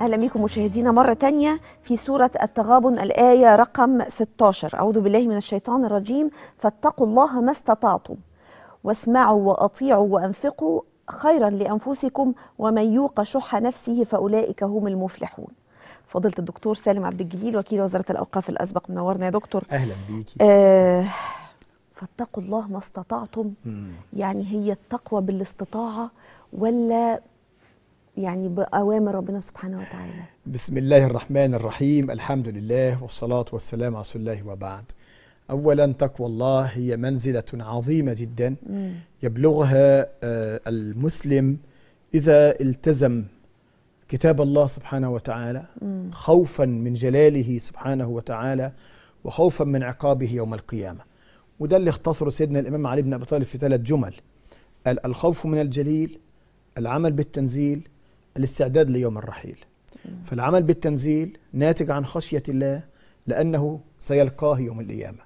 أهلا بكم مشاهدينا مرة تانية في سورة التغابن الآية رقم 16 أعوذ بالله من الشيطان الرجيم فاتقوا الله ما استطعتم واسمعوا وأطيعوا وأنفقوا خيرا لأنفسكم ومن يوق شح نفسه فأولئك هم المفلحون فضيلة الدكتور سالم عبد الجليل وكيل وزارة الأوقاف الأسبق منورنا يا دكتور أهلا بيكي آه فاتقوا الله ما استطعتم مم. يعني هي التقوى بالاستطاعة ولا يعني بأوامر ربنا سبحانه وتعالى بسم الله الرحمن الرحيم الحمد لله والصلاة والسلام على رسول الله وبعد أولا تقوى الله هي منزلة عظيمة جدا يبلغها آه، المسلم إذا التزم كتاب الله سبحانه وتعالى خوفا من جلاله سبحانه وتعالى وخوفا من عقابه يوم القيامة وده اللي اختصره سيدنا الإمام علي بن أبي طالب في ثلاث جمل الخوف من الجليل العمل بالتنزيل الاستعداد ليوم الرحيل فالعمل بالتنزيل ناتج عن خشية الله لأنه سيلقاه يوم القيامة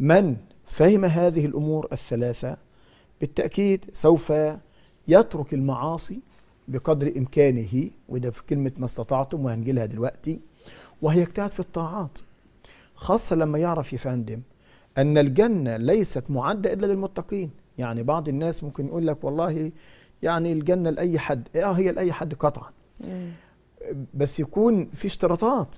من فهم هذه الأمور الثلاثة بالتأكيد سوف يترك المعاصي بقدر إمكانه وده في كلمة ما استطعتم وهنجلها دلوقتي وهيجتهد في الطاعات خاصة لما يعرف يا فندم أن الجنة ليست معدة إلا للمتقين يعني بعض الناس ممكن يقول لك والله يعني الجنه لاي حد إيه، اه هي لاي حد قطعا بس يكون في اشتراطات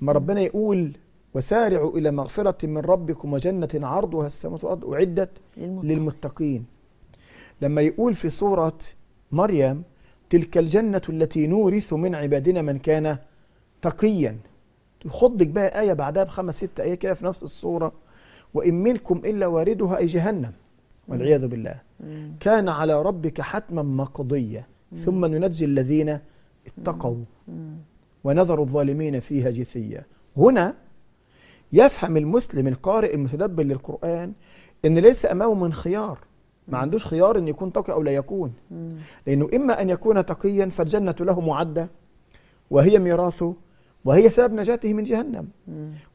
ما ربنا يقول وسارعوا الى مغفره من ربكم وجنه عرضها السماوات والارض اعدت للمتقين. للمتقين لما يقول في سوره مريم تلك الجنه التي نورث من عبادنا من كان تقيا يخضك بقى ايه بعدها بخمس ست ايه كده في نفس الصوره وان منكم الا واردها اي جهنم والعياذ بالله كان على ربك حتما مقضية ثم ننجي الذين اتقوا ونذر الظالمين فيها جثية هنا يفهم المسلم القارئ المتدبر للقرآن إن ليس أمامه من خيار ما عندوش خيار إن يكون تقي أو لا يكون لأنه إما أن يكون تقيا فالجنة له معدة وهي ميراثه وهي سبب نجاته من جهنم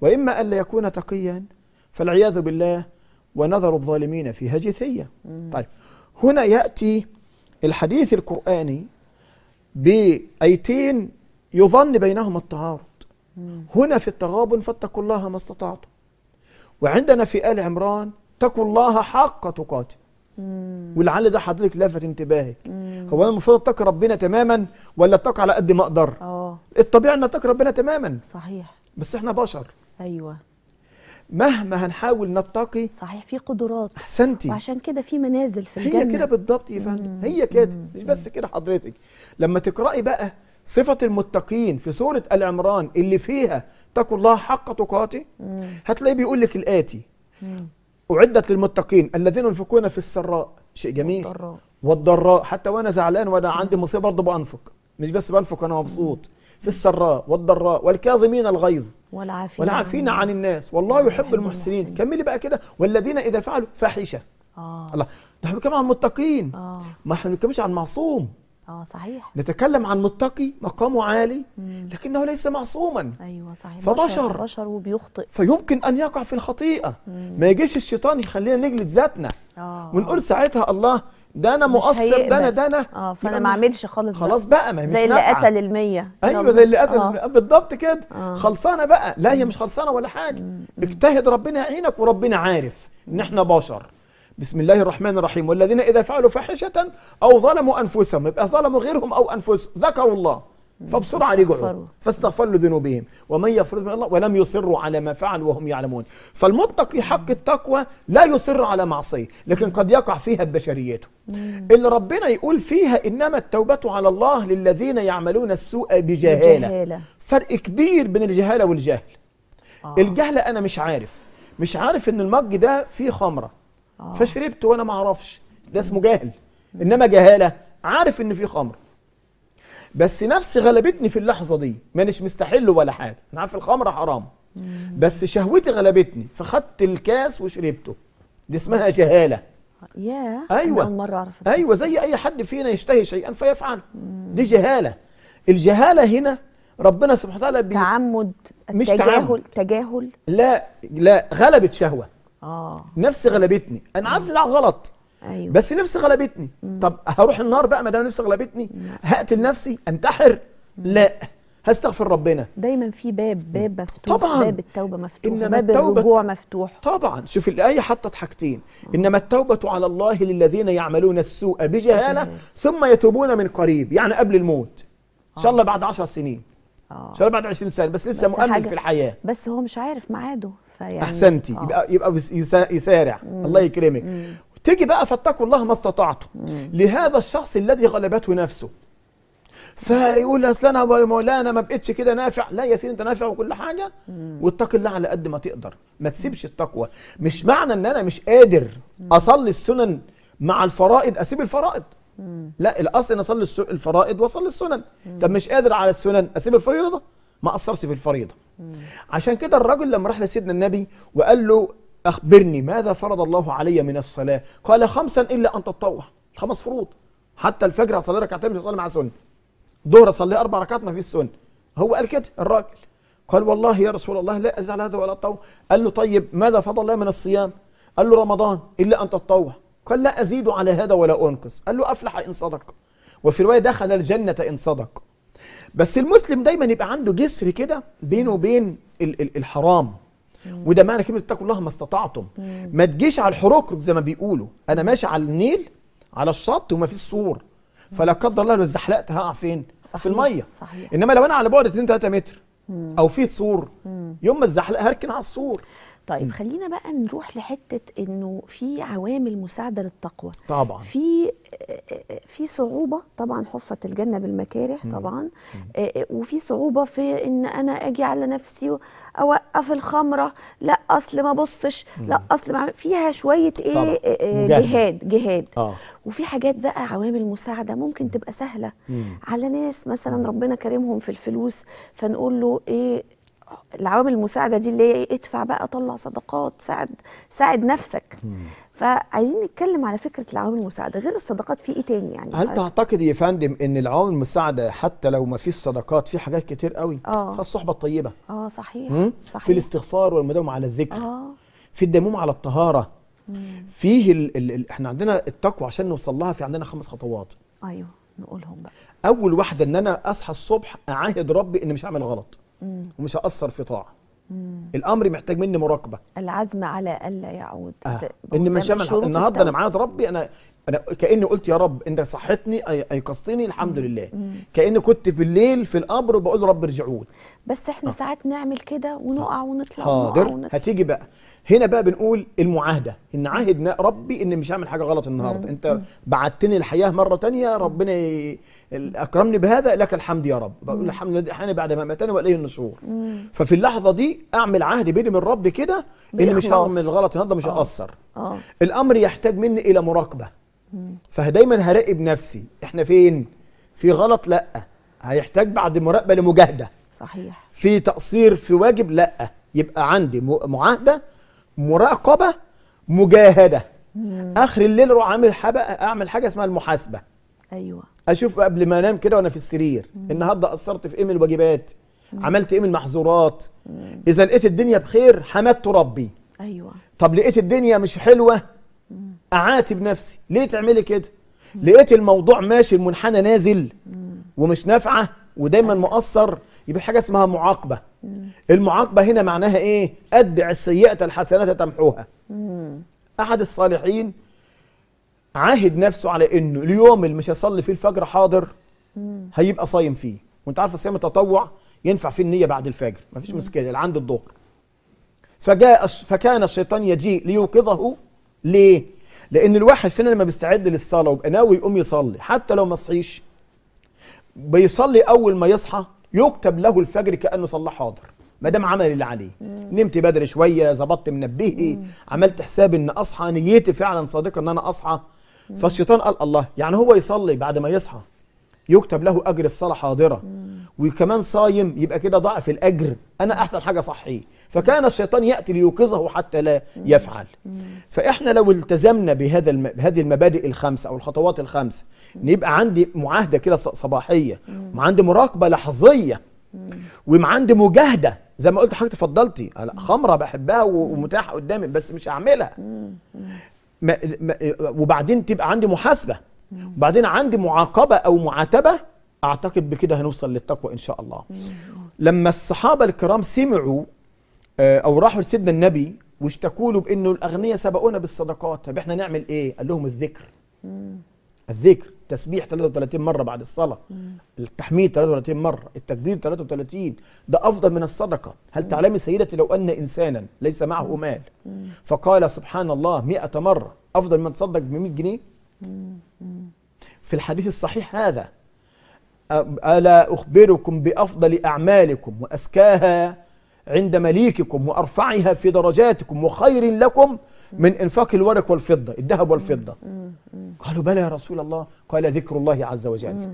وإما أن لا يكون تقيا فالعياذ بالله ونظر الظالمين فيها جثية طيب هنا يأتي الحديث القرآني بأيتين يظن بينهما التعارض هنا في التغابن فاتقوا الله ما استطعتم وعندنا في آل عمران اتقوا الله حق تقاته ولعل ده حضرتك لفت انتباهك هو انا المفروض اتقي ربنا تماما ولا اتقي على قد ما اقدر؟ اه الطبيعي ان اتقي ربنا تماما صحيح بس احنا بشر ايوه مهما هنحاول نتقي صحيح في قدرات احسنتي وعشان كده في منازل في الجنه هي كده بالضبط يا فندم هي كده مش بس كده حضرتك لما تقراي بقى صفة المتقين في سورة العمران اللي فيها اتقوا الله حق تقاته هتلاقيه بيقول لك الآتي مم. أعدت للمتقين الذين ينفقون في السراء شيء جميل والضراء, والضراء. حتى وأنا زعلان وأنا عندي مصيبة برضه بأنفق مش بس بأنفق أنا مبسوط في السراء والضراء والكاظمين الغيظ والعافين, والعافين عن الناس والله يحب المحسنين كملي بقى كده والذين اذا فعلوا فاحشه آه. الله نحن بنتكلم عن متقين آه. ما احنا بنتكلمش عن معصوم اه صحيح نتكلم عن متقي مقامه عالي مم. لكنه ليس معصوما ايوه صحيح فبشر بشر وبيخطئ فيمكن ان يقع في الخطيئه مم. ما يجيش الشيطان يخلينا نجلد ذاتنا آه. ونقول ساعتها الله ده انا مقصر ده انا ده انا اه فانا ما اعملش خالص خلاص بقى ما هي مش زي اللي قتل ال 100 ايوه زي اللي قتل آه. بالضبط كده آه. خلصانه بقى لا هي مش خلصانه ولا حاجه اجتهد ربنا يعينك وربنا عارف ان احنا بشر بسم الله الرحمن الرحيم والذين اذا فعلوا فاحشه او ظلموا انفسهم يبقى ظلموا غيرهم او انفسهم ذكروا الله فبسرعه رجعوا فاستغفر لذنوبهم ومن يفرض من الله ولم يصروا على ما فعل وهم يعلمون فالمتقي حق التقوى لا يصر على معصيه لكن قد يقع فيها ببشريته اللي ربنا يقول فيها انما التوبه على الله للذين يعملون السوء بجهاله بجهالة. فرق كبير بين الجهاله والجهل آه. الجهل انا مش عارف مش عارف ان المج ده فيه خمره آه. فشربت وانا ما اعرفش ده اسمه جاهل انما جهاله عارف ان فيه خمره بس نفسي غلبتني في اللحظه دي مانيش مستحل ولا حاجه انا عارف الخمره حرام بس شهوتي غلبتني فخدت الكاس وشربته دي اسمها جهاله ياه ايوه أنا مره اعرف ايوه زي اي حد فينا يشتهي شيئا فيفعله دي جهاله الجهاله هنا ربنا سبحانه وتعالى بي... تعمد مش تجاهل تجاهل لا لا غلبت شهوه اه نفسي غلبتني انا عارف لا غلط أيوة. بس نفسي غلبتني مم. طب هروح النار بقى ما دام نفسي غلبتني هقتل نفسي انتحر مم. لا هستغفر ربنا دايما في باب باب مفتوح طبعا باب التوبه مفتوح إنما باب التوبة الرجوع مفتوح طبعا شوف الايه حطت حاجتين انما التوبه على الله للذين يعملون السوء بجهاله ثم يتوبون من قريب يعني قبل الموت ان شاء آه. الله بعد 10 سنين آه. ان شاء الله بعد 20 سنه بس لسه مؤمن في الحياه بس هو مش عارف ميعاده فيعني احسنتي آه. يبقى يبقى يسارع مم. الله يكرمك مم. تيجي بقى فاتقوا الله ما استطعتم لهذا الشخص الذي غلبته نفسه فيقول اصل انا مولانا ما بقتش كده نافع لا يا سيدي انت نافع وكل حاجه واتق الله على قد ما تقدر ما تسيبش التقوى مش معنى ان انا مش قادر اصلي السنن مع الفرائض اسيب الفرائض لا الاصل ان اصلي الفرائض واصلي السنن طب مش قادر على السنن اسيب الفريضه ما اثرش في الفريضه عشان كده الراجل لما راح لسيدنا النبي وقال له أخبرني ماذا فرض الله علي من الصلاة قال خمسا إلا أن تتطوع خمس فروض حتى الفجر هصلي ركعتين مش هصلي مع سنة ظهر صلي أربع ركعات ما فيش سنة هو قال كده الراجل قال والله يا رسول الله لا أزعل هذا ولا أتطوع قال له طيب ماذا فضل الله من الصيام قال له رمضان إلا أن تتطوع قال لا أزيد على هذا ولا أنقص قال له أفلح إن صدق وفي رواية دخل الجنة إن صدق بس المسلم دايما يبقى عنده جسر كده بينه وبين الحرام وده معنى كلمه اتقوا الله ما استطعتم ما تجيش على الحروكرك زي ما بيقولوا انا ماشي على النيل على الشط وما فيش سور فلا قدر الله لو اتزحلقت هقع فين؟ صحيح. في الميه صحيح. انما لو انا على بعد 2 3 متر مم. او في سور يوم ما اتزحلق هركن على السور طيب خلينا بقى نروح لحته انه في عوامل مساعده للتقوى طبعا في في صعوبه طبعا حفت الجنه بالمكاره طبعا آه، آه، وفي صعوبه في ان انا اجي على نفسي اوقف الخمره لا اصل ما بصش لا اصل ما فيها شويه ايه طبعا. آه، جهاد جهاد آه. وفي حاجات بقى عوامل مساعده ممكن تبقى سهله على ناس مثلا ربنا كرمهم في الفلوس فنقول له ايه العوامل المساعده دي اللي هي إيه، ادفع بقى طلع صدقات ساعد ساعد نفسك فعايزين نتكلم على فكره العوامل المساعده غير الصدقات في ايه تاني يعني هل تعتقد يا فندم ان العوامل المساعده حتى لو ما فيش صدقات في حاجات كتير قوي اه الصحبه الطيبه اه صحيح مم؟ صحيح في الاستغفار والمداوم على الذكر اه في الدموم على الطهاره مم. فيه احنا عندنا التقوى عشان نوصل لها في عندنا خمس خطوات ايوه نقولهم بقى اول واحده ان انا اصحى الصبح اعاهد ربي ان مش هعمل غلط ومش هاثر في طاعه الامر محتاج مني مراقبه العزم على الا يعود آه. ان مش النهارده انا معاد ربي انا انا كاني قلت يا رب انت صحتني ايقظتني الحمد لله مم. كاني كنت بالليل في القبر وبقول رب ارجعون بس احنا آه. ساعات نعمل كده ونقع ونطلع حاضر ونقع ونطلع. هتيجي بقى هنا بقى بنقول المعاهده ان عاهد ربي ان مش هعمل حاجه غلط النهارده مم. انت بعتني الحياه مره تانية ربنا اكرمني بهذا لك الحمد يا رب بقول الحمد لله حاني بعد ما ماتني واليه النشور ففي اللحظه دي اعمل عهد بيني من ربي كده ان مش هعمل غلط النهارده مش هقصر آه. آه. الامر يحتاج مني الى مراقبه فدايما هراقب نفسي احنا فين في غلط لا هيحتاج بعد مراقبه لمجاهده صحيح في تقصير في واجب لا يبقى عندي معاهده مراقبه مجاهده مم. اخر الليل اروح عامل حاجه اعمل حاجه اسمها المحاسبه ايوه اشوف قبل ما انام كده وانا في السرير مم. النهارده قصرت في ايه من الواجبات مم. عملت ايه من المحظورات اذا لقيت الدنيا بخير حمدت ربي ايوه طب لقيت الدنيا مش حلوه مم. اعاتب نفسي ليه تعملي كده لقيت الموضوع ماشي المنحنى نازل مم. ومش نافعه ودايما مقصر يبقى حاجه اسمها معاقبه المعاقبه هنا معناها ايه اتبع السيئه الحسنه تمحوها احد الصالحين عاهد نفسه على انه اليوم اللي مش هيصلي فيه الفجر حاضر هيبقى صايم فيه وانت عارف الصيام التطوع ينفع فيه النيه بعد الفجر مفيش مشكله اللي عند الظهر فجاء فكان الشيطان يجيء ليوقظه ليه لان الواحد فينا لما بيستعد للصلاه ويبقى ناوي يقوم يصلي حتى لو ما صحيش بيصلي اول ما يصحى يكتب له الفجر كانه صلى حاضر ما دام عمل اللي عليه مم. نمت بدري شويه ظبطت منبهي عملت حساب ان اصحى نيتي فعلا صادقه ان انا اصحى مم. فالشيطان قال الله يعني هو يصلي بعد ما يصحى يكتب له اجر الصلاه حاضره وكمان صايم يبقى كده ضعف الاجر انا احسن حاجه صحي فكان الشيطان ياتي ليوقظه حتى لا يفعل فاحنا لو التزمنا بهذا الم... بهذه المبادئ الخمسه او الخطوات الخمسه يبقى عندي معاهده كده صباحيه وعندي مراقبه لحظيه وعندي مجاهده زي ما قلت حضرتك اتفضلتي أه، خمره بحبها ومتاحه قدامي بس مش هعملها ما... ما... وبعدين تبقى عندي محاسبه وبعدين عندي معاقبه او معاتبه اعتقد بكده هنوصل للتقوى ان شاء الله لما الصحابه الكرام سمعوا آه، او راحوا لسيدنا النبي واشتكوا له بانه الاغنياء سبقونا بالصدقات طب احنا نعمل ايه قال لهم الذكر الذكر تسبيح 33 مره بعد الصلاه التحميد 33 مره التكبير 33 ده افضل من الصدقه هل تعلمي سيدتي لو ان انسانا ليس معه مال فقال سبحان الله 100 مره افضل من تصدق ب 100 جنيه في الحديث الصحيح هذا ألا أخبركم بأفضل أعمالكم وأزكاها عند مليككم وأرفعها في درجاتكم وخير لكم من إنفاق الورق والفضة الذهب والفضة قالوا بلى يا رسول الله قال ذكر الله عز وجل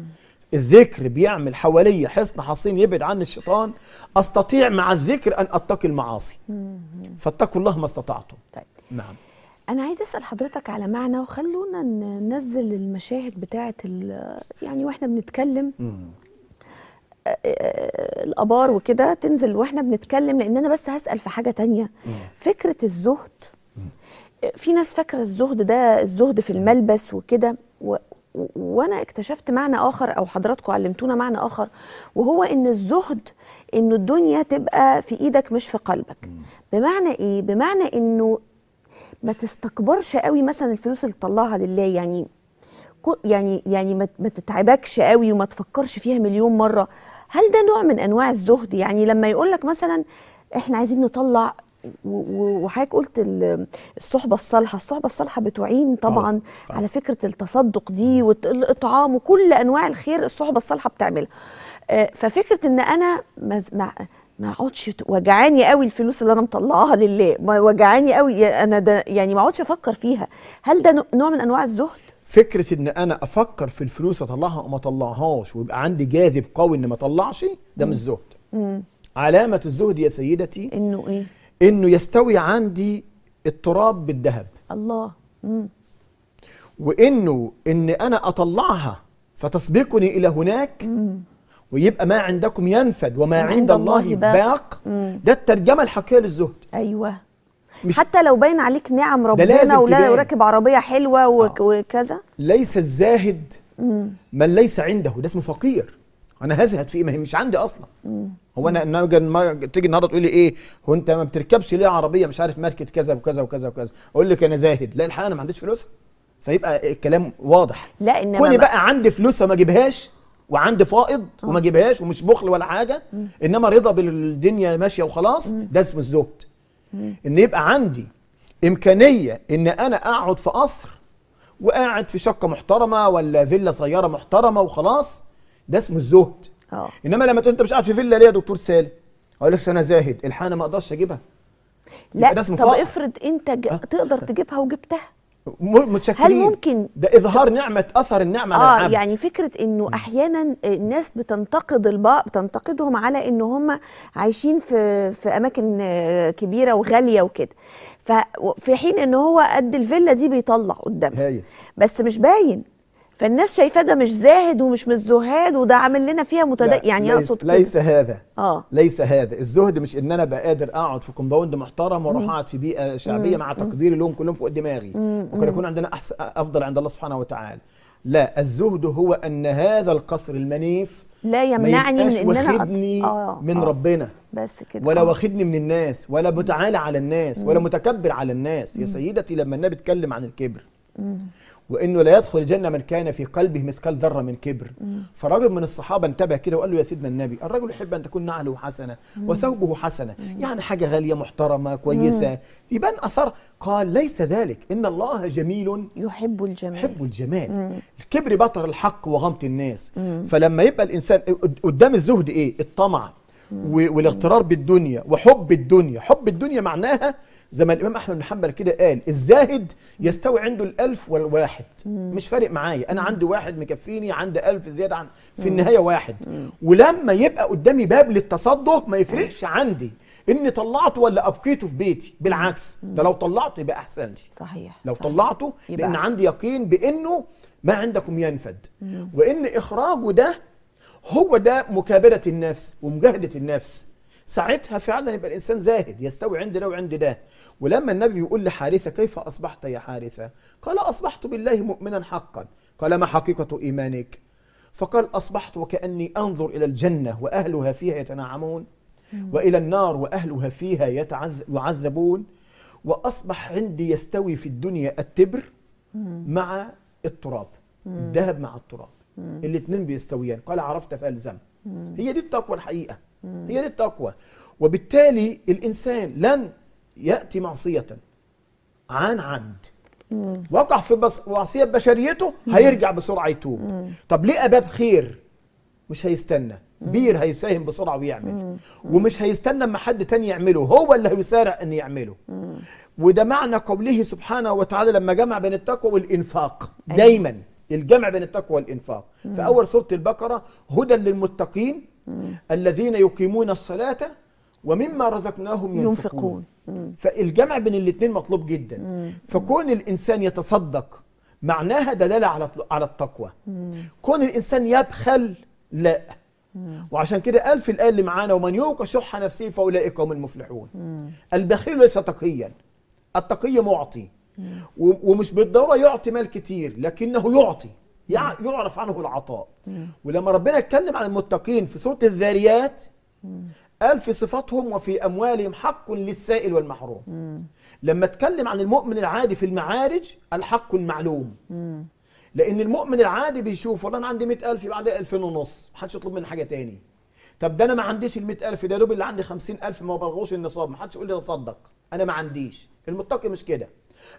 الذكر بيعمل حواليا حصن حصين يبعد عن الشيطان استطيع مع الذكر ان اتقي المعاصي فاتقوا الله ما استطعتم طيب. نعم انا عايزه اسال حضرتك على معنى وخلونا ننزل المشاهد بتاعه يعني واحنا بنتكلم الابار وكده تنزل واحنا بنتكلم لان انا بس هسال في حاجه تانية فكره الزهد في ناس فاكره الزهد ده الزهد في الملبس وكده وانا اكتشفت معنى اخر او حضراتكم علمتونا معنى اخر وهو ان الزهد ان الدنيا تبقى في ايدك مش في قلبك بمعنى ايه بمعنى انه ما تستكبرش قوي مثلا الفلوس اللي تطلعها لله يعني يعني يعني ما تتعبكش قوي وما تفكرش فيها مليون مره هل ده نوع من انواع الزهد يعني لما يقول لك مثلا احنا عايزين نطلع وحضرتك قلت الصحبه الصالحه الصحبه الصالحه بتعين آه، طبعا أوه. أوه. على فكره التصدق دي والاطعام وكل انواع الخير الصحبه الصالحه بتعملها آه، ففكره ان انا ما اقعدش وجعاني قوي الفلوس اللي انا مطلعاها لله ما وجعاني قوي انا ده يعني ما اقعدش افكر فيها هل ده نوع من انواع الزهد فكره ان انا افكر في الفلوس اطلعها او ما اطلعهاش ويبقى عندي جاذب قوي ان ما اطلعش ده مش زهد علامه الزهد يا سيدتي انه ايه انه يستوي عندي التراب بالذهب الله مم. وانه ان انا اطلعها فتسبقني الى هناك مم. ويبقى ما عندكم ينفد وما عند الله باق ده الترجمه الحقيقيه للزهد ايوه مش حتى لو باين عليك نعم ربنا ولا راكب عربيه حلوه آه. وكذا ليس الزاهد مم. من ليس عنده ده اسمه فقير انا هزهد في ايه ما هي مش عندي اصلا مم. هو انا انا تيجي النهارده تقول لي ايه هو انت ما بتركبش ليه عربيه مش عارف ماركه كذا وكذا وكذا وكذا اقول لك انا زاهد لا الحقيقه انا ما عنديش فلوسها فيبقى الكلام واضح لا انما كوني بقى عندي فلوس وما اجيبهاش وعندي فائض آه. وما اجيبهاش ومش بخل ولا حاجه انما رضا بالدنيا ماشيه وخلاص ده اسمه الزهد ان يبقى عندي امكانيه ان انا اقعد في قصر وقاعد في شقه محترمه ولا فيلا صغيره محترمه وخلاص ده اسمه الزهد أوه. انما لما تقول انت مش قاعد في فيلا ليه يا دكتور سالم اقول لك انا زاهد الحانه ما اقدرش اجيبها لا ده اسمه طب افرض انت ج... أه؟ تقدر تجيبها وجبتها متشكرين هل ممكن ده اظهار ت... نعمه اثر النعمه على آه العبد يعني فكره انه احيانا الناس بتنتقد البعض بتنتقدهم على ان هم عايشين في في اماكن آه، كبيره وغاليه وكده ففي حين ان هو قد الفيلا دي بيطلع قدامها بس مش باين فالناس شايفاه ده مش زاهد ومش مش زهاد وده عامل لنا فيها متد يعني اقصد ليس هذا اه ليس هذا الزهد مش ان انا بقى قادر اقعد في كومباوند محترم واروح اقعد في بيئه شعبيه مع تقديري لهم كلهم فوق دماغي ممكن يكون عندنا أحسن افضل عند الله سبحانه وتعالى لا الزهد هو ان هذا القصر المنيف لا يمنعني من ان انا واخدني آه من آه ربنا بس كده ولا آه. واخدني من الناس ولا متعالى على الناس ولا متكبر على الناس يا سيدتي لما النبي اتكلم عن الكبر وانه لا يدخل الجنه من كان في قلبه مثقال ذره من كبر فرجل من الصحابه انتبه كده وقال له يا سيدنا النبي الرجل يحب ان تكون نعله حسنه وثوبه حسنه يعني حاجه غاليه محترمه كويسه يبان اثر قال ليس ذلك ان الله جميل يحب الجمال يحب الجمال الكبر بطر الحق وغمط الناس فلما يبقى الانسان قدام الزهد ايه الطمع والاغترار بالدنيا وحب الدنيا حب الدنيا معناها زي ما الامام احمد بن حنبل كده قال الزاهد يستوي عنده الالف والواحد مش فارق معايا انا عندي واحد مكفيني عندي الف زياده عن في النهايه واحد ولما يبقى قدامي باب للتصدق ما يفرقش عندي اني طلعته ولا ابقيته في بيتي بالعكس ده لو طلعته يبقى احسن لي صحيح لو صحيح. طلعته لان أحسن. عندي يقين بانه ما عندكم ينفد وان اخراجه ده هو ده مكابره النفس ومجاهده النفس ساعتها فعلا يبقى الانسان زاهد يستوي عند ده وعند ده ولما النبي يقول لحارثه كيف اصبحت يا حارثه قال اصبحت بالله مؤمنا حقا قال ما حقيقه ايمانك فقال اصبحت وكاني انظر الى الجنه واهلها فيها يتنعمون والى النار واهلها فيها يعذبون واصبح عندي يستوي في الدنيا التبر مع التراب الذهب مع التراب الاثنين بيستويان قال عرفت فالزم هي دي التقوى الحقيقه هي دي التقوى وبالتالي الإنسان لن يأتي معصية عن عمد وقع في بص... معصية بشريته هيرجع بسرعة يتوب طب ليه أباب خير مش هيستنى بير هيساهم بسرعة ويعمل ومش هيستنى اما حد تاني يعمله هو اللي هيسارع أن يعمله وده معنى قوله سبحانه وتعالى لما جمع بين التقوى والإنفاق أيوة. دايما الجمع بين التقوى والإنفاق في أول سورة البقرة هدى للمتقين الذين يقيمون الصلاة ومما رزقناهم ينفقون, ينفقون. فالجمع بين الاثنين مطلوب جدا مم. فكون الإنسان يتصدق معناها دلالة على على التقوى مم. كون الإنسان يبخل لا وعشان كده قال في الآية اللي معانا ومن يوق شح نفسه فأولئك هم المفلحون البخيل ليس تقيا التقي معطي ومش بالضرورة يعطي مال كتير لكنه يعطي يعرف عنه العطاء ولما ربنا اتكلم عن المتقين في سوره الذاريات قال في صفاتهم وفي اموالهم حق للسائل والمحروم لما اتكلم عن المؤمن العادي في المعارج الحق المعلوم لان المؤمن العادي بيشوف والله انا عندي 100000 يبقى عندي 2000 ونص محدش يطلب مني حاجه تاني طب ده انا ما عنديش ال 100000 ده دوب اللي عندي 50000 ما بلغوش النصاب محدش يقول لي انا صدق انا ما عنديش المتقي مش كده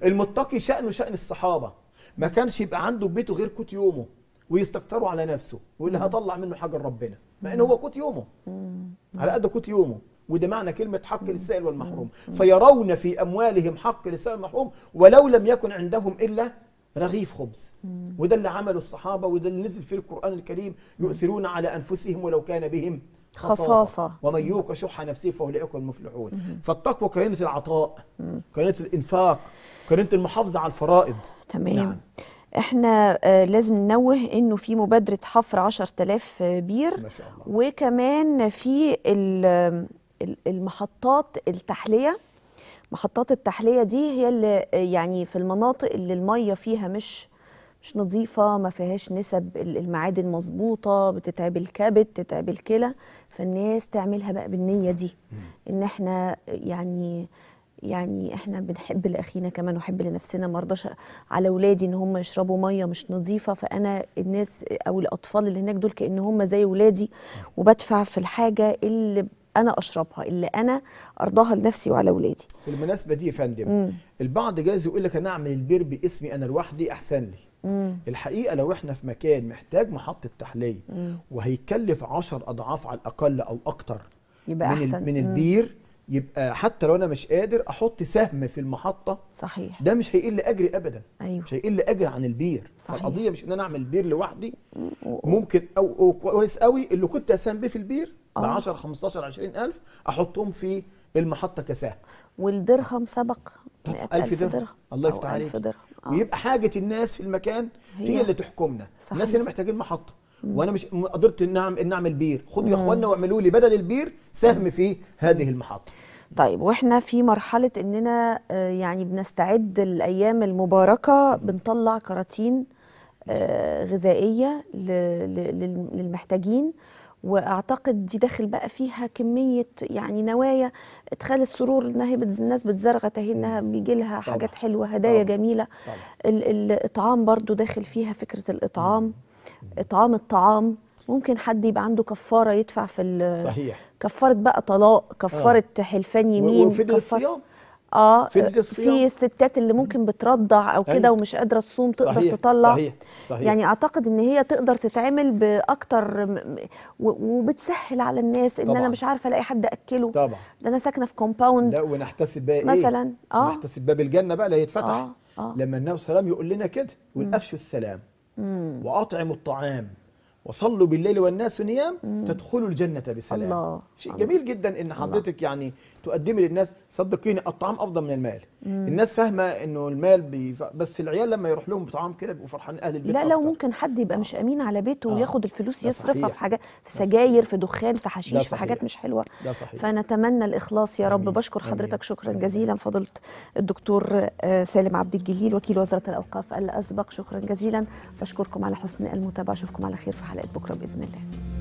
المتقي شانه شان الصحابه ما كانش يبقى عنده بيته غير قوت يومه ويستكتروا على نفسه واللي هطلع منه حاجه لربنا مع ان هو قوت يومه على قد قوت يومه وده معنى كلمة حق للسائل والمحروم فيرون في أموالهم حق للسائل والمحروم ولو لم يكن عندهم إلا رغيف خبز وده اللي عمله الصحابة وده اللي نزل في القرآن الكريم يؤثرون على أنفسهم ولو كان بهم خصاصة ومن يوق شح نفسه فأولئك المفلحون فالتقوى كرينة العطاء كرينة الإنفاق كرينة المحافظة على الفرائض تمام نعم. احنا آه، لازم ننوه انه في مبادره حفر 10000 آه، بير ما شاء الله. وكمان في المحطات التحليه محطات التحليه دي هي اللي آه، يعني في المناطق اللي الميه فيها مش مش نظيفه ما فيهاش نسب المعادن مظبوطه بتتعب الكبد تتعب الكلى فالناس تعملها بقى بالنيه دي ان احنا يعني يعني احنا بنحب لاخينا كمان وحب لنفسنا ما ارضاش على اولادي ان هم يشربوا ميه مش نظيفه فانا الناس او الاطفال اللي هناك دول كان هم زي اولادي وبدفع في الحاجه اللي انا اشربها اللي انا ارضاها لنفسي وعلى اولادي بالمناسبه دي يا فندم البعض جايز يقول لك انا اعمل البير باسمي انا لوحدي احسن لي مم. الحقيقه لو احنا في مكان محتاج محطه تحليه مم. وهيكلف 10 اضعاف على الاقل او اكتر يبقى من أحسن. من البير يبقى حتى لو انا مش قادر احط سهم في المحطه صحيح ده مش هيقل اجري ابدا أيوه. مش هيقل اجري عن البير صحيح. فالقضيه مش ان انا اعمل بير لوحدي ممكن او كويس قوي اللي كنت اسهم بيه في البير ب 10 15 20000 احطهم في المحطه كسهم والدرهم سبق 1000 درهم. الله يفتح عليك درهم. آه. ويبقى حاجه الناس في المكان هي, هي اللي تحكمنا صحيح. الناس هنا محتاجين محطه وانا مش قدرت ان اعمل ان اعمل بير خدوا يا اخوانا واعملوا لي بدل البير سهم في هذه المحطه طيب واحنا في مرحله اننا آه، يعني بنستعد الايام المباركه بنطلع كراتين آه، غذائيه للمحتاجين واعتقد دي داخل بقى فيها كميه يعني نوايا تخلي السرور انها الناس بتزرغت اهي انها بيجي لها حاجات حلوه هدايا طبعا. جميله طبعا. الاطعام برضو داخل فيها فكره الاطعام اطعام الطعام ممكن حد يبقى عنده كفاره يدفع في صحيح كفاره بقى طلاق آه. كفاره آه. حلفان يمين وفي الصيام اه في, في الستات اللي ممكن بترضع او كده ومش قادره تصوم تقدر صحيح تطلع صحيح صحيح يعني اعتقد ان هي تقدر تتعمل باكتر وبتسهل على الناس ان طبعًا. انا مش عارفه الاقي حد اكله طبعا ده انا ساكنه في كومباوند لا ونحتسب بقى ايه مثلا اه نحتسب باب الجنه بقى اللي هيتفتح آه. آه. لما النبي صلى الله عليه وسلم يقول لنا كده والقفش السلام واطعم واطعموا الطعام وصلوا بالليل والناس نيام تدخلوا الجنة بسلام الله. شيء الله. جميل جدا ان حضرتك يعني تقدمي للناس صدقيني الطعام افضل من المال مم. الناس فاهمه انه المال بيف... بس العيال لما يروح لهم بطعام كده بيبقوا فرحانين اهل البيت لا أفضل. لو ممكن حد يبقى آه. مش امين على بيته آه. وياخد الفلوس يصرفها في حاجات في سجاير في دخان في حشيش في حاجات مش حلوه ده صحيح. فنتمنى الاخلاص يا رب أمين. بشكر حضرتك شكرا أمين. جزيلا فضلت الدكتور آه، سالم عبد الجليل وكيل وزاره الاوقاف الاسبق شكرا جزيلا بشكركم على حسن المتابعه اشوفكم على خير في حلقة. حلقه بكره باذن الله